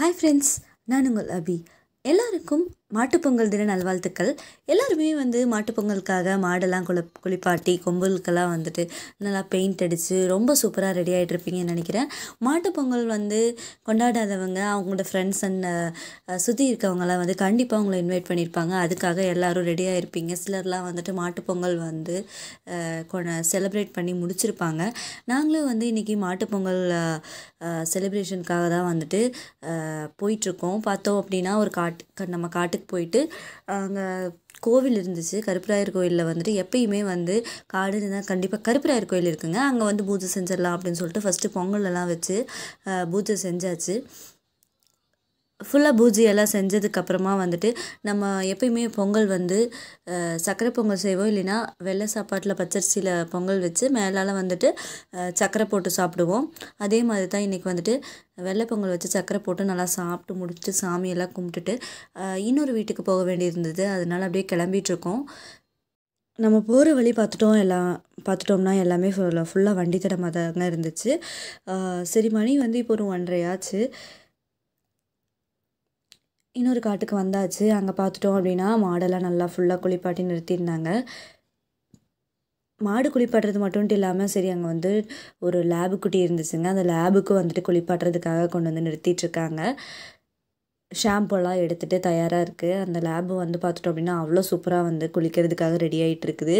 hi friends நான் உங்கள் அபி எல்லாருக்கும் மாட்டுப்பொங்கல் தின நல்வாழ்த்துக்கள் எல்லாருமே வந்து மாட்டுப்பொங்கலுக்காக மாடெல்லாம் குளி குளிப்பாட்டி கொம்புகளுக்கெல்லாம் வந்துட்டு நல்லா பெயிண்ட் அடித்து ரொம்ப சூப்பராக ரெடி ஆகிட்ருப்பீங்கன்னு நினைக்கிறேன் மாட்டுப்பொங்கல் வந்து கொண்டாடாதவங்க அவங்களோட ஃப்ரெண்ட்ஸ் அண்ட் சுற்றி இருக்கவங்களாம் வந்து கண்டிப்பாக அவங்கள இன்வைட் பண்ணியிருப்பாங்க அதுக்காக எல்லோரும் ரெடியாக இருப்பீங்க சிலர்லாம் வந்துட்டு மாட்டுப்பொங்கல் வந்து செலிப்ரேட் பண்ணி முடிச்சிருப்பாங்க நாங்களும் வந்து இன்றைக்கி மாட்டுப்பொங்கல் செலிப்ரேஷனுக்காக தான் வந்துட்டு போயிட்டுருக்கோம் பார்த்தோம் அப்படின்னா ஒரு காட்டு நம்ம காட்டுக்கு கோவிலுக்கு போயிட்டு அங்கே கோவில் இருந்துச்சு கருப்பராயர் கோயிலில் வந்துட்டு எப்பயுமே வந்து காடு இருந்தால் கண்டிப்பாக கருப்பராயர் கோயில் இருக்குங்க அங்கே வந்து பூஜை செஞ்சிடலாம் அப்படின்னு சொல்லிட்டு ஃபஸ்ட்டு பொங்கலெல்லாம் வச்சு பூஜை செஞ்சாச்சு ஃபுல்லாக பூஜை எல்லாம் செஞ்சதுக்கப்புறமா வந்துட்டு நம்ம எப்பயுமே பொங்கல் வந்து சர்க்கரை பொங்கல் செய்வோம் இல்லைன்னா வெள்ளை சாப்பாட்டில் பச்சரிசியில் பொங்கல் வச்சு மேலால் வந்துட்டு சர்க்கரை போட்டு சாப்பிடுவோம் அதே மாதிரி தான் இன்றைக்கி வந்துட்டு வெள்ளை பொங்கல் வச்சு சர்க்கரை போட்டு நல்லா சாப்பிட்டு முடிச்சுட்டு சாமியெல்லாம் கும்பிட்டுட்டு இன்னொரு வீட்டுக்கு போக வேண்டியிருந்தது அதனால் அப்படியே கிளம்பிகிட்ருக்கோம் நம்ம போகிற வழி பார்த்துட்டோம் எல்லாம் பார்த்துட்டோம்னா எல்லாமே ஃபுல்லாக வண்டி தடமாக தாங்க இருந்துச்சு சரி மணி வந்து இப்போ ஒரு ஒன்றரை ஆச்சு இன்னொரு காட்டுக்கு வந்தாச்சு அங்கே பார்த்துட்டோம் அப்படின்னா மாடெல்லாம் நல்லா ஃபுல்லாக குளிப்பாட்டி நிறுத்தியிருந்தாங்க மாடு குளிப்பாட்டுறது மட்டும்ட்டு இல்லாமல் சரி அங்கே வந்து ஒரு லேபு குட்டி இருந்துச்சுங்க அந்த லேபுக்கு வந்துட்டு குளிப்பாட்டுறதுக்காக கொண்டு வந்து நிறுத்திட்டுருக்காங்க ஷாம்புலாம் எடுத்துகிட்டு தயாராக இருக்குது அந்த லேபு வந்து பார்த்துட்டோம் அப்படின்னா அவ்வளோ சூப்பராக வந்து குளிக்கிறதுக்காக ரெடி ஆகிட்டு இருக்குது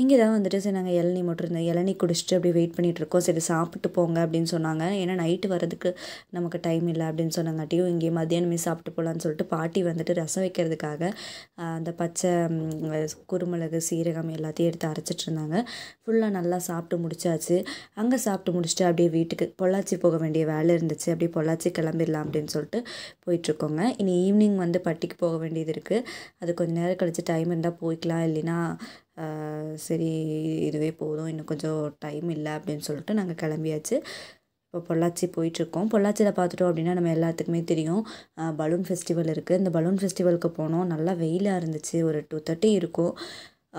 இங்கே தான் வந்துட்டு சரி நாங்கள் இளநி மட்டும் இருந்தோம் இளநி குடிச்சிட்டு அப்படி வெயிட் பண்ணிகிட்ருக்கோம் சரி சாப்பிட்டு போங்க அப்படின்னு சொன்னாங்க ஏன்னா நைட்டு வரதுக்கு நமக்கு டைம் இல்லை அப்படின்னு சொன்னாங்காட்டியும் இங்கே மதியானமே சாப்பிட்டு போகலான்னு சொல்லிட்டு பாட்டி வந்துட்டு ரசம் வைக்கிறதுக்காக அந்த பச்சை குருமிளகு சீரகம் எல்லாத்தையும் எடுத்து அரைச்சிட்டு இருந்தாங்க ஃபுல்லாக நல்லா சாப்பிட்டு முடிச்சாச்சு அங்கே சாப்பிட்டு முடிச்சுட்டு அப்படியே வீட்டுக்கு பொள்ளாச்சி போக வேண்டிய வேலை இருந்துச்சு அப்படியே பொள்ளாச்சி கிளம்பிடலாம் அப்படின்னு சொல்லிட்டு போயிட்டுருக்கோங்க இனி ஈவினிங் வந்து பட்டிக்கு போக வேண்டியது இருக்குது அது கொஞ்சம் நேரம் கழித்து டைம் இருந்தால் போய்க்கலாம் இல்லைன்னா சரி இதுவே போதும் இன்னும் கொஞ்சம் டைம் இல்லை அப்படின்னு சொல்லிட்டு நாங்கள் கிளம்பியாச்சு இப்போ பொள்ளாச்சி போயிட்டுருக்கோம் பொள்ளாச்சியில் பார்த்துட்டோம் அப்படின்னா நம்ம எல்லாத்துக்குமே தெரியும் பலூன் ஃபெஸ்டிவல் இருக்குது இந்த பலூன் ஃபெஸ்டிவலுக்கு போனோம் நல்லா வெயிலாக இருந்துச்சு ஒரு டூ தேர்ட்டி இருக்கும்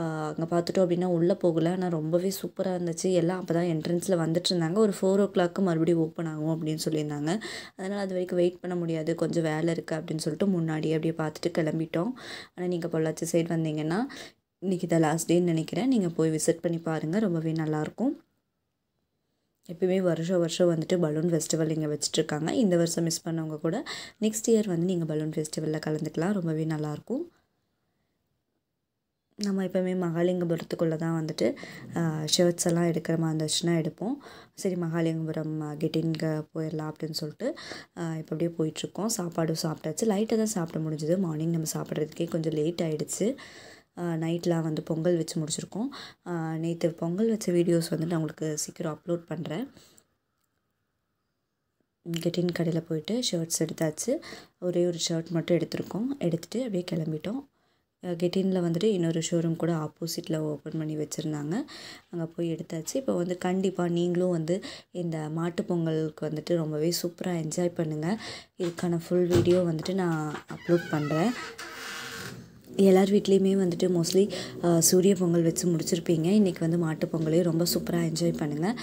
அங்கே பார்த்துட்டோம் அப்படின்னா உள்ளே போகல ஆனால் ரொம்பவே சூப்பராக இருந்துச்சு எல்லாம் அப்போ தான் என்ட்ரன்ஸில் வந்துட்டு இருந்தாங்க ஒரு ஃபோர் ஓ கிளாக்கு மறுபடியும் ஓப்பன் ஆகும் அப்படின்னு சொல்லியிருந்தாங்க அதனால் அது வரைக்கும் வெயிட் பண்ண முடியாது கொஞ்சம் வேலை இருக்குது அப்படின்னு சொல்லிட்டு முன்னாடி அப்படியே பார்த்துட்டு கிளம்பிட்டோம் ஆனால் நீங்கள் பொள்ளாச்சி சைடு வந்தீங்கன்னா இன்றைக்கி தான் லாஸ்ட் டேன்னு நினைக்கிறேன் நீங்கள் போய் விசிட் பண்ணி பாருங்கள் ரொம்பவே நல்லாயிருக்கும் எப்பயுமே வருஷம் வருஷம் வந்துட்டு பலூன் ஃபெஸ்டிவல் இங்கே வச்சுட்ருக்காங்க இந்த வருஷம் மிஸ் பண்ணவங்க கூட நெக்ஸ்ட் இயர் வந்து நீங்கள் பலூன் ஃபெஸ்டிவலில் கலந்துக்கலாம் ரொம்பவே நல்லாயிருக்கும் நம்ம எப்போவுமே மகாலிங்கபுரத்துக்குள்ளே தான் வந்துட்டு ஷர்ட்ஸ் எல்லாம் எடுக்கிற மாதிரி இருந்துச்சுன்னா எடுப்போம் சரி மகாலிங்கபுரம் கெட்டிங்க போயிடலாம் அப்படின்னு சொல்லிட்டு இப்போ அப்படியே போயிட்டுருக்கோம் சாப்பாடும் சாப்பிட்டாச்சு லைட்டாக தான் சாப்பிட முடிஞ்சது மார்னிங் நம்ம சாப்பிட்றதுக்கே கொஞ்சம் லேட் ஆகிடுச்சு நைட்லாம் வந்து பொங்கல் வச்சு முடிச்சிருக்கோம் நேற்று பொங்கல் வச்ச வீடியோஸ் வந்து நான் உங்களுக்கு சீக்கிரம் அப்லோட் பண்ணுறேன் கெட்டின் கடையில் போயிட்டு ஷர்ட்ஸ் எடுத்தாச்சு ஒரே ஒரு ஷர்ட் மட்டும் எடுத்திருக்கோம் எடுத்துகிட்டு அப்படியே கிளம்பிட்டோம் கெட்டினில் வந்துட்டு இன்னொரு ஷோரூம் கூட ஆப்போசிட்டில் ஓப்பன் பண்ணி வச்சுருந்தாங்க அங்கே போய் எடுத்தாச்சு இப்போ வந்து கண்டிப்பாக நீங்களும் வந்து இந்த மாட்டு பொங்கலுக்கு வந்துட்டு ரொம்பவே சூப்பராக என்ஜாய் பண்ணுங்கள் இதுக்கான ஃபுல் வீடியோ வந்துட்டு நான் அப்லோட் பண்ணுறேன் எல்லார் வீட்லேயுமே வந்துட்டு மோஸ்ட்லி சூரிய பொங்கல் வச்சு முடிச்சிருப்பீங்க இன்றைக்கி வந்து மாட்டுப் பொங்கலையும் ரொம்ப சூப்பராக என்ஜாய் பண்ணுங்கள்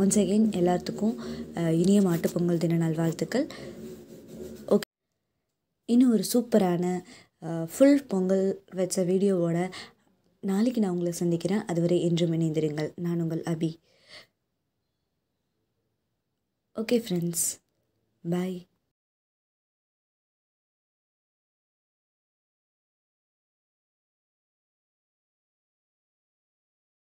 ஒன்ஸ் அகெயின் எல்லாத்துக்கும் இனிய மாட்டுப்பொங்கல் பொங்கல் தின நல்வாழ்த்துக்கள் ஓகே இன்னும் ஒரு சூப்பரான ஃபுல் பொங்கல் வச்ச வீடியோவோட நாளைக்கு நான் உங்களை சந்திக்கிறேன் அதுவரை என்றும் இணைந்திருங்கள் நான் உங்கள் அபி ஓகே ஃப்ரெண்ட்ஸ் பாய்